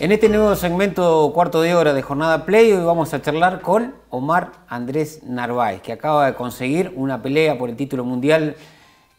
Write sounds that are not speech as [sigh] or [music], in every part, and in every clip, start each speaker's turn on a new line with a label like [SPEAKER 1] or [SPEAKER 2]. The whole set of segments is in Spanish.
[SPEAKER 1] En este nuevo segmento cuarto de hora de Jornada Play, hoy vamos a charlar con Omar Andrés Narváez, que acaba de conseguir una pelea por el título mundial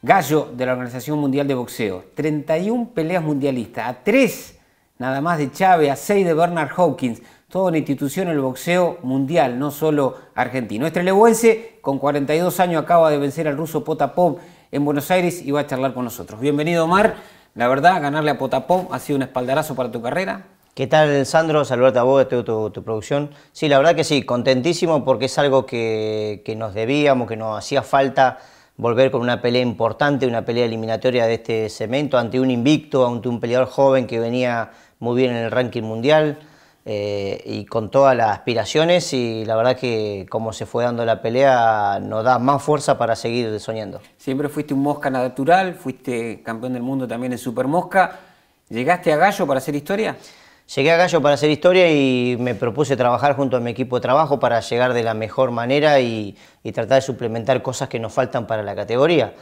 [SPEAKER 1] gallo de la Organización Mundial de Boxeo. 31 peleas mundialistas, a 3 nada más de Chávez, a 6 de Bernard Hawkins, toda una institución en el boxeo mundial, no solo argentino. Este con 42 años, acaba de vencer al ruso Potapov en
[SPEAKER 2] Buenos Aires y va a charlar con nosotros. Bienvenido, Omar. La verdad, ganarle a Potapov ha sido un espaldarazo para tu carrera. ¿Qué tal, Sandro? Saludarte a vos, tu, tu, tu, producción. Sí, la verdad que sí, contentísimo porque es algo que, que, nos debíamos, que nos hacía falta volver con una pelea importante, una pelea eliminatoria de este cemento ante un invicto, ante un peleador joven que venía muy bien en el ranking mundial eh, y con todas las aspiraciones y la verdad que como se fue dando la pelea nos da más fuerza para seguir soñando. Siempre fuiste
[SPEAKER 1] un mosca natural, fuiste campeón del mundo también en Super Mosca. ¿Llegaste a Gallo para hacer
[SPEAKER 2] historia? Llegué a Gallo para hacer historia y me propuse trabajar junto a mi equipo de trabajo para llegar de la mejor manera y, tratar de suplementar cosas que nos faltan para la categoría.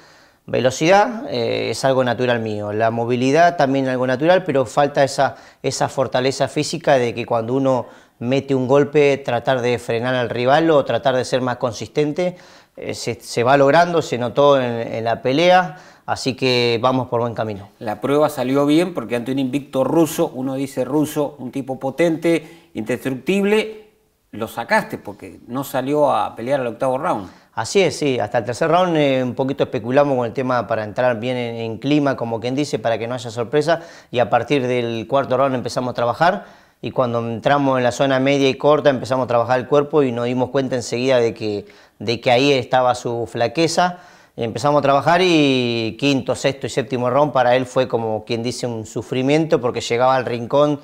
[SPEAKER 2] Velocidad eh, es algo natural mío, la movilidad también algo natural, pero falta esa, esa fortaleza física de que cuando uno mete un golpe, tratar de frenar al rival o tratar de ser más consistente. Eh, se, va logrando, se notó en la pelea. Así que vamos por buen camino.
[SPEAKER 1] La prueba salió bien porque ante un invicto ruso, uno dice ruso, un tipo potente, indestructible, lo sacaste porque
[SPEAKER 2] no salió a pelear al octavo round. Así es, sí. Hasta el tercer round eh, un poquito especulamos con el tema para entrar bien en, clima, como quien dice, para que no haya sorpresa. Y a partir del cuarto round empezamos a trabajar. Y cuando entramos en la zona media y corta empezamos a trabajar el cuerpo y nos dimos cuenta enseguida de que, de que ahí estaba su flaqueza empezamos a trabajar y quinto, sexto y séptimo round para él fue como quien dice un sufrimiento porque llegaba al rincón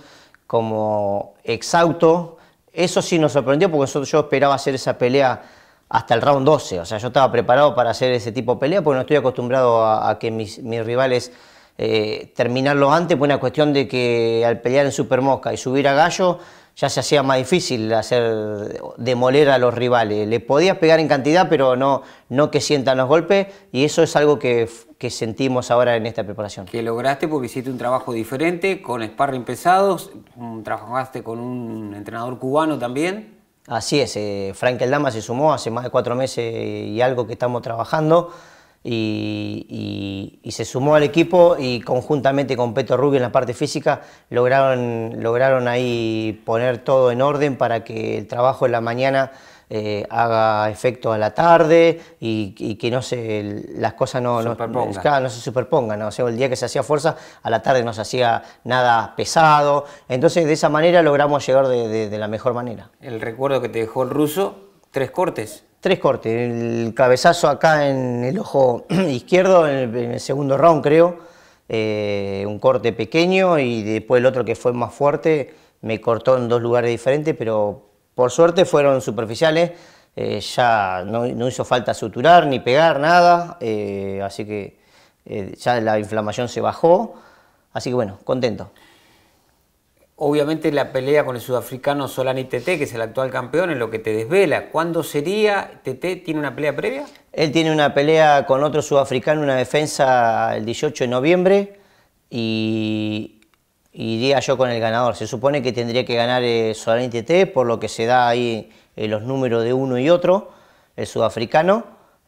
[SPEAKER 2] como exhausto. Eso sí nos sorprendió porque nosotros, yo esperaba hacer esa pelea hasta el round 12, o sea, yo estaba preparado para hacer ese tipo de pelea porque no estoy acostumbrado a, que mis, rivales eh, terminarlo antes fue una cuestión de que al pelear en Super Mosca y subir a Gallo, ya se hacía más difícil hacer demoler a los rivales. Le podías pegar en cantidad, pero no, no que sientan los golpes, y eso es algo que, sentimos ahora en esta preparación. Que lograste porque hiciste un trabajo diferente, con sparring pesados, trabajaste con un entrenador cubano también. Así es, eh, Frank Eldama se sumó hace más de cuatro meses y algo que estamos trabajando y, se sumó al equipo y conjuntamente con Peto Rubio en la parte física lograron, lograron ahí poner todo en orden para que el trabajo en la mañana eh, haga efecto a la tarde y, que no se, las cosas no, no, se superpongan. O sea, el día que se hacía fuerza, a la tarde no se hacía nada pesado. Entonces, de esa manera logramos llegar de la mejor manera.
[SPEAKER 1] El recuerdo que te dejó el ruso, tres cortes
[SPEAKER 2] tres cortes. El cabezazo acá en el ojo [clears throat] izquierdo, en el, segundo round creo, eh, un corte pequeño y después el otro que fue más fuerte me cortó en dos lugares diferentes, pero por suerte fueron superficiales. Eh, ya no, hizo falta suturar ni pegar nada, eh, así que ya la inflamación se bajó. Así que bueno, contento.
[SPEAKER 1] Obviamente la pelea con el sudafricano Solani Tete, que es el actual campeón, es lo que te desvela. ¿Cuándo sería? ¿Tete tiene una pelea previa?
[SPEAKER 2] Él tiene una pelea con otro sudafricano, una defensa el 18 de noviembre y iría yo con el ganador. Se supone que tendría que ganar eh, Solani Tete, por lo que se da ahí eh, los números de uno y otro, el sudafricano.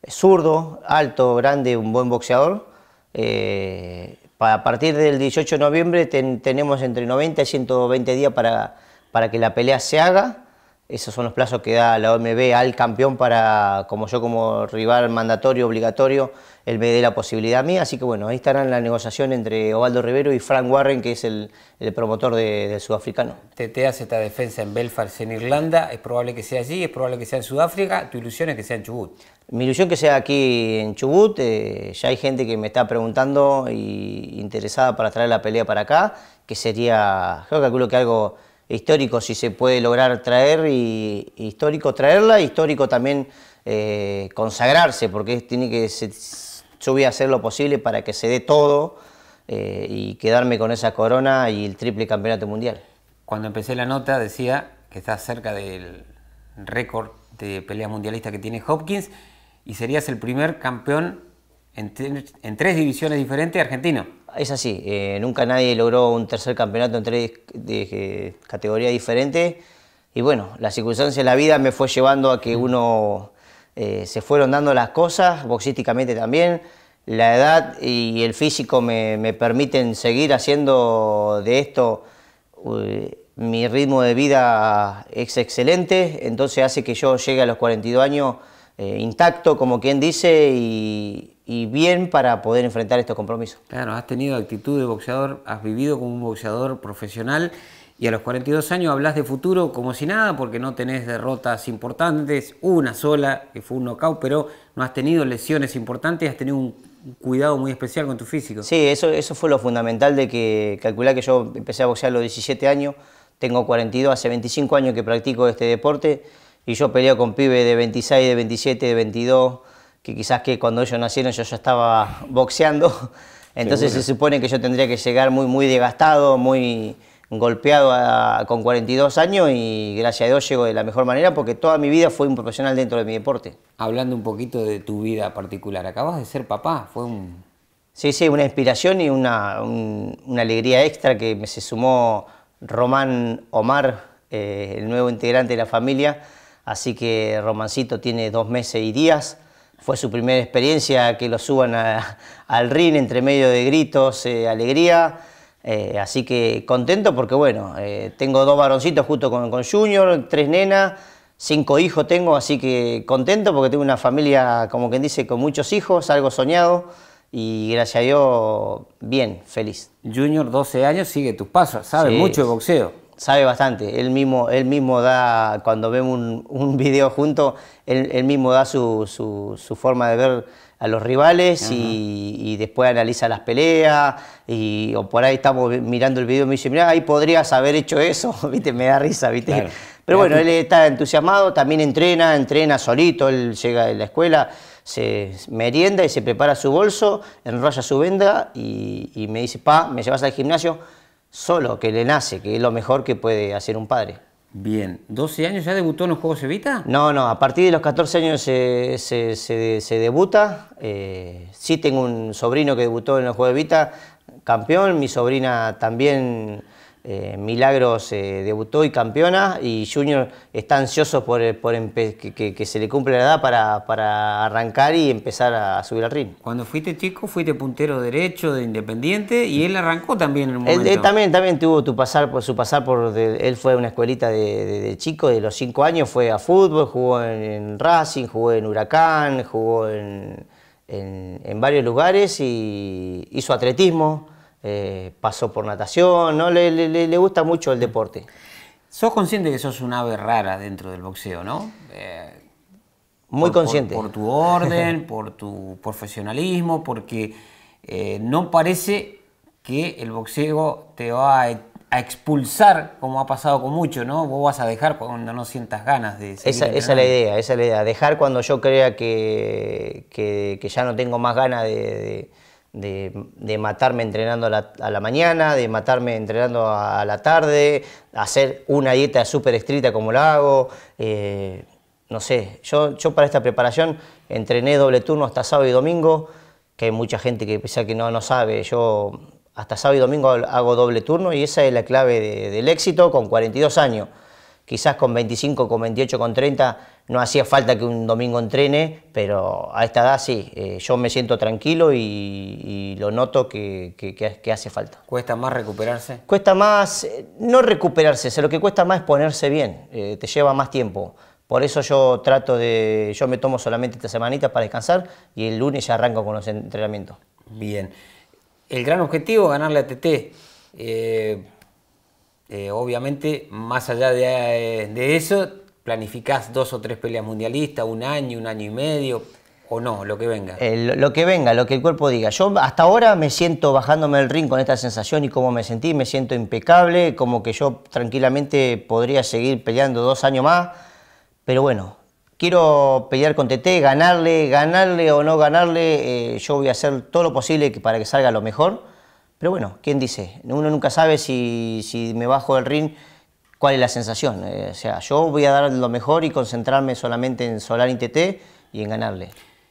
[SPEAKER 2] Zurdo, alto, grande, un buen boxeador. Eh, a partir del 18 de noviembre tenemos entre 90 y 120 días para que la pelea se haga esos son los plazos que da la OMB al campeón para, como yo como rival mandatorio, obligatorio, él me dé la posibilidad a mí. Así que bueno, ahí estará la negociación entre Ovaldo Rivero y Frank Warren, que es el, promotor del sudafricano.
[SPEAKER 1] Te hace esta defensa en Belfast, en Irlanda. Es probable
[SPEAKER 2] que sea allí, es probable que
[SPEAKER 1] sea en Sudáfrica. Tu ilusión es que sea en Chubut.
[SPEAKER 2] Mi ilusión que sea aquí en Chubut, eh, ya hay gente que me está preguntando y interesada para traer la pelea para acá, que sería, yo calculo que algo histórico si se puede lograr traer y histórico traerla, histórico también eh, consagrarse, porque tiene que yo voy a hacer lo posible para que se dé todo eh, y quedarme con esa corona y el triple campeonato mundial. Cuando empecé la nota decía que está cerca del récord
[SPEAKER 1] de peleas mundialista que tiene Hopkins y serías el primer campeón en,
[SPEAKER 2] en tres divisiones diferentes argentino es así, eh, nunca nadie logró un tercer campeonato en tres eh, categorías diferentes y bueno, las circunstancias de la vida me fue llevando a que mm. uno eh, se fueron dando las cosas, boxísticamente también, la edad y el físico me, permiten seguir haciendo de esto, mi ritmo de vida es excelente, entonces hace que yo llegue a los 42 años eh, intacto, como quien dice, y, bien para poder enfrentar estos compromisos. Claro, has tenido actitud de boxeador, has vivido como un boxeador profesional
[SPEAKER 1] y a los 42 años hablas de futuro como si nada porque no tenés derrotas importantes, una sola que fue un knockout, pero no has tenido lesiones importantes, has tenido un
[SPEAKER 2] cuidado muy especial con tu físico. Sí, eso, eso fue lo fundamental de que calcular que yo empecé a boxear a los 17 años, tengo 42, hace 25 años que practico este deporte y yo peleo con pibes de 26, de 27, de 22, que quizás que cuando ellos nacieron yo ya estaba boxeando, [laughs] entonces se supone que yo tendría que llegar muy, muy desgastado, muy golpeado con 42 años y gracias a Dios llego de la mejor manera porque toda mi vida fue un profesional dentro de mi deporte. Hablando un poquito de tu vida particular, acabas de ser papá, fue un... Sí, sí, una inspiración y una, alegría extra que me se sumó Román Omar, eh, el nuevo integrante de la familia, así que Romancito tiene dos meses y días. Fue su primera experiencia que lo suban [laughs] al ring entre medio de gritos, eh, alegría. Eh, así que contento porque, bueno, eh, tengo dos varoncitos justo con, con Junior, tres nenas, cinco hijos tengo, así que contento porque tengo una familia, como quien dice, con muchos hijos, algo soñado y gracias a Dios, bien, feliz. Junior, 12 años, sigue tus pasos, sabe mucho de boxeo sabe bastante. Él mismo, él mismo da, cuando vemos un, un [laughs] video junto, él, mismo da su, forma de ver a los rivales y, después analiza las peleas. Y, o por ahí estamos mirando el video y me dice, mira, ahí podrías haber hecho eso. [laughs] ¿Viste? Me da risa, ¿viste? Pero bueno, él está entusiasmado, también entrena, entrena solito, él llega de la escuela se merienda y se prepara su bolso, enrolla su venda y me dice, pa, me llevas al gimnasio, solo, que le nace, que es lo mejor que puede hacer un padre. Bien, ¿12 años ya debutó en los Juegos Evita? No, no, a partir de los 14 años se, debuta. Eh, sí tengo un sobrino que debutó en los Juegos Evita, campeón, mi sobrina también eh, Milagros eh, debutó y campeona y Junior está ansioso por, eh, por que, se le cumpla la edad para, arrancar y empezar a, subir al ring. Cuando fuiste chico fuiste puntero derecho de Independiente y él arrancó también en el momento. Él, también, también tuvo tu pasar por su pasar por él fue a una escuelita de, chico de los cinco años fue a fútbol jugó en, Racing jugó en Huracán jugó en, en, en varios lugares y hizo atletismo. Eh, pasó por natación, ¿no? Le, gusta mucho el deporte. Sos consciente que sos un ave rara dentro del boxeo, ¿no? Eh,
[SPEAKER 1] Muy consciente. Por, tu orden, [laughs] por tu profesionalismo, porque eh, no parece que el boxeo te va a, expulsar, como ha pasado con mucho, ¿no? Vos vas a dejar cuando no sientas ganas de... Esa, esa es la idea,
[SPEAKER 2] esa es la idea. Dejar cuando yo crea que, ya no tengo más ganas de de, matarme entrenando a la, mañana, de matarme entrenando a, la tarde, hacer una dieta súper estricta como la hago. Eh, no sé, yo, para esta preparación entrené doble turno hasta sábado y domingo, que hay mucha gente que piensa que no, no sabe, yo hasta sábado y domingo hago doble turno y esa es la clave del éxito con 42 años quizás con 25, con 28, con 30 no hacía falta que un domingo entrene, pero a esta edad sí, eh, yo me siento tranquilo y, lo noto que, hace falta. ¿Cuesta más recuperarse? Cuesta más, eh, no recuperarse, lo que cuesta más es ponerse bien, eh, te lleva más tiempo. Por eso yo trato de, yo me tomo solamente esta semanita para descansar y el lunes ya arranco con los entrenamientos. Bien. El gran objetivo, ganarle a TT.
[SPEAKER 1] Eh, obviamente, más allá eh, de, eso, planificás dos o tres peleas mundialistas, un año, un año y medio, o no, lo que venga.
[SPEAKER 2] Eh, lo, que venga, lo que el cuerpo diga. Yo hasta ahora me siento bajándome el ring con esta sensación y cómo me sentí, me siento impecable, como que yo tranquilamente podría seguir peleando dos años más, pero bueno. Quiero pelear con TT, ganarle, ganarle o no ganarle. yo voy a hacer todo lo posible para que salga lo mejor pero bueno, ¿quién dice? Uno nunca sabe si, me bajo del ring cuál es la sensación. Eh, o sea, yo voy a dar lo mejor y concentrarme solamente en Solar TT y en ganarle.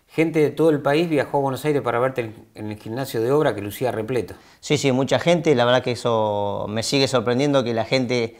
[SPEAKER 2] Gente de todo el país viajó a Buenos Aires para verte en el gimnasio de obra que lucía repleto. Sí, sí, mucha gente. La verdad que eso me sigue sorprendiendo que la gente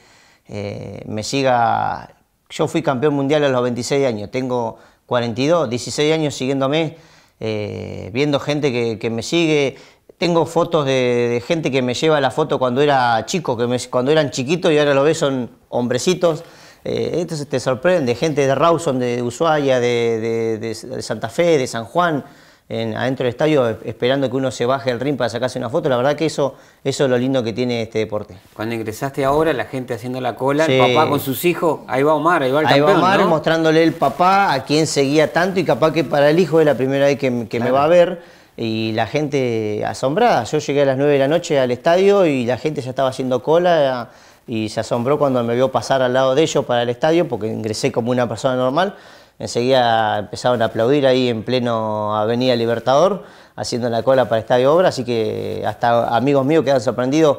[SPEAKER 2] eh, me siga. Yo fui campeón mundial a los 26 años, tengo 42, 16 años siguiéndome, eh, viendo gente que me sigue, tengo fotos de, gente que me lleva la foto cuando era chico, que cuando eran chiquitos y ahora lo ves son hombrecitos. entonces eh, te sorprende, gente de Rawson, de Ushuaia, de, Santa Fe, de San Juan, adentro del estadio esperando que uno se baje el ring para sacarse una foto. La verdad que eso, es lo lindo que tiene este deporte. Cuando ingresaste ahora, la gente haciendo la cola, el papá con sus hijos, ahí va Omar, ahí va el ahí va Omar mostrándole el papá a quien seguía tanto y capaz que para el hijo es la primera vez que, me va a ver y la gente asombrada. Yo llegué a las 9 de la noche al estadio y la gente ya estaba haciendo cola y se asombró cuando me vio pasar al lado de ellos para el estadio porque ingresé como una persona normal. Enseguida empezaron a aplaudir ahí en pleno Avenida Libertador, haciendo la cola para el Estadio Obra, así que hasta amigos míos quedan sorprendidos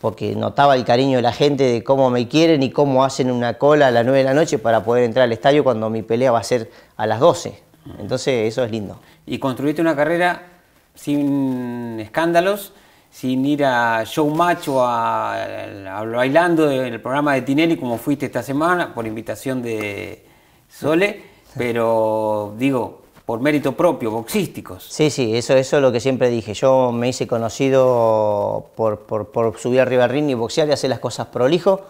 [SPEAKER 2] porque notaba el cariño de la gente de cómo me quieren y cómo hacen una cola a las 9 de la noche para poder entrar al estadio cuando mi pelea va a ser a las 12.
[SPEAKER 1] Entonces eso es lindo. Y construiste una carrera sin escándalos, sin ir a showmatch o a, a, bailando en el programa de Tinelli como fuiste esta semana por invitación de Sole, pero digo, por mérito propio, boxísticos.
[SPEAKER 2] Sí, sí, eso, es lo que siempre dije. Yo me hice conocido por, subir arriba al ring y boxear y hacer las cosas prolijo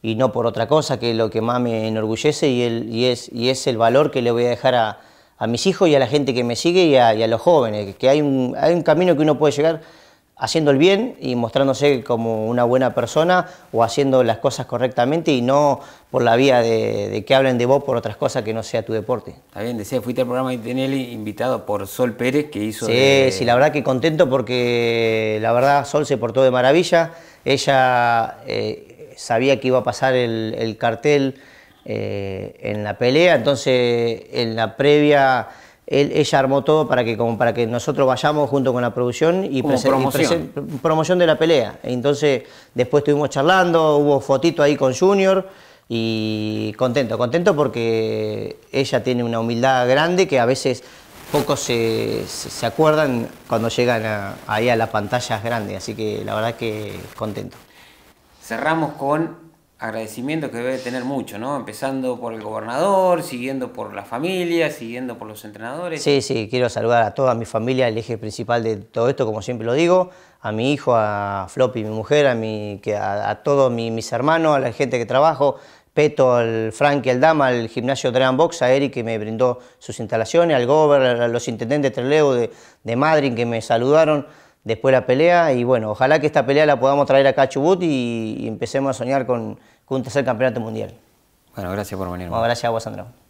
[SPEAKER 2] y no por otra cosa que es lo que más me enorgullece y, es, y es el valor que le voy a dejar a, a mis hijos y a la gente que me sigue y a, los jóvenes, que hay un, camino que uno puede llegar haciendo el bien y mostrándose como una buena persona o haciendo las cosas correctamente y no por la vía de, que hablen de vos por otras cosas que no sea tu deporte. Está
[SPEAKER 1] bien, decía, fuiste al programa de Tinelli invitado por Sol Pérez que hizo... Sí, sí, la
[SPEAKER 2] verdad que contento porque la verdad Sol se portó de maravilla, ella eh, sabía que iba a pasar el cartel eh, en la pelea. Entonces, en la previa, ella armó todo para que, como para que nosotros vayamos junto con la producción y, promoción. de la pelea. Entonces, después estuvimos charlando, hubo fotito ahí con Junior. Y contento, contento porque ella tiene una humildad grande que a veces pocos se, acuerdan cuando llegan ahí a las pantallas grandes, así que la verdad que contento. Cerramos
[SPEAKER 1] con agradecimiento que debe tener mucho, ¿no? Empezando por el gobernador, siguiendo por la familia, siguiendo por los entrenadores. Sí,
[SPEAKER 2] sí, quiero saludar a toda mi familia, el eje principal de todo esto, como siempre lo digo, a mi hijo, a Floppy, mi mujer, a, mi, a, todos mis hermanos, a la gente que trabajo, Peto, al y al Dama, al gimnasio Dreambox, Box, a Eric que me brindó sus instalaciones, al Gober, a los intendentes Trelew de, de Madrid que me saludaron después de la pelea y bueno, ojalá que esta pelea la podamos traer acá a Chubut y empecemos a soñar con con un tercer campeonato mundial. Bueno, gracias por venir. Bueno, gracias a vos, Sandra.